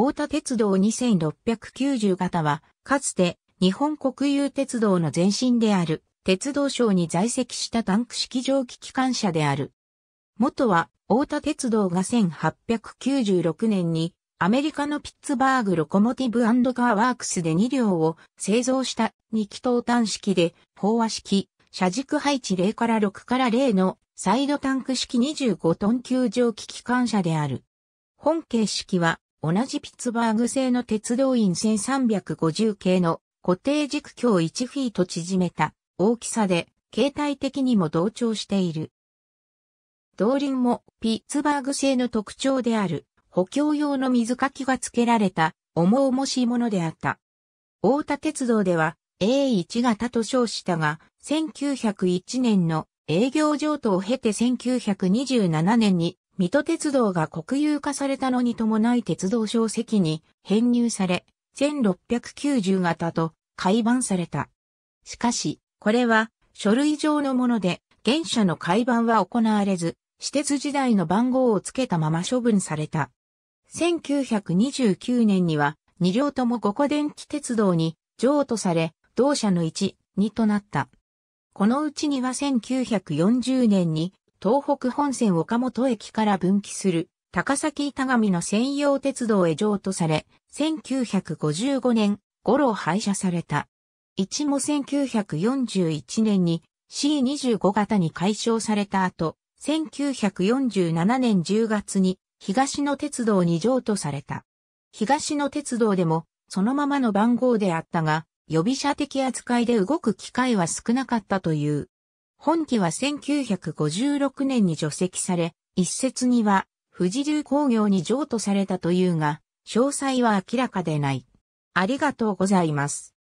大田鉄道2690型は、かつて日本国有鉄道の前身である、鉄道省に在籍したタンク式蒸気機関車である。元は、大田鉄道が1896年に、アメリカのピッツバーグロコモティブガーワークスで2両を製造した2気筒単式で、飽和式、車軸配置0から6から0のサイドタンク式25トン級蒸気機関車である。本形式は同じピッツバーグ製の鉄道員1350系の固定軸橋1フィート縮めた大きさで、形態的にも同調している。動輪もピッツバーグ製の特徴である補強用の水かきが付けられた重々しいものであった。大田鉄道では A1 型と称したが、1901年の営業譲渡を経て1927年に水戸鉄道が国有化されたのに伴い鉄道小石に編入され、1690型と改版された。しかし、これは書類上のもので、原社の改版は行われず、私鉄時代の番号を付けたまま処分された。1929年には、2両とも五個電気鉄道に譲渡され、同社の1、2となった。このうちには1940年に東北本線岡本駅から分岐する高崎板上の専用鉄道へ譲渡され、1955年頃廃車された。一も1941年に C25 型に改称された後、1947年10月に東野鉄道に譲渡された。東野鉄道でもそのままの番号であったが、予備車的扱いで動く機会は少なかったという。本機は1956年に除籍され、一説には富士流工業に譲渡されたというが、詳細は明らかでない。ありがとうございます。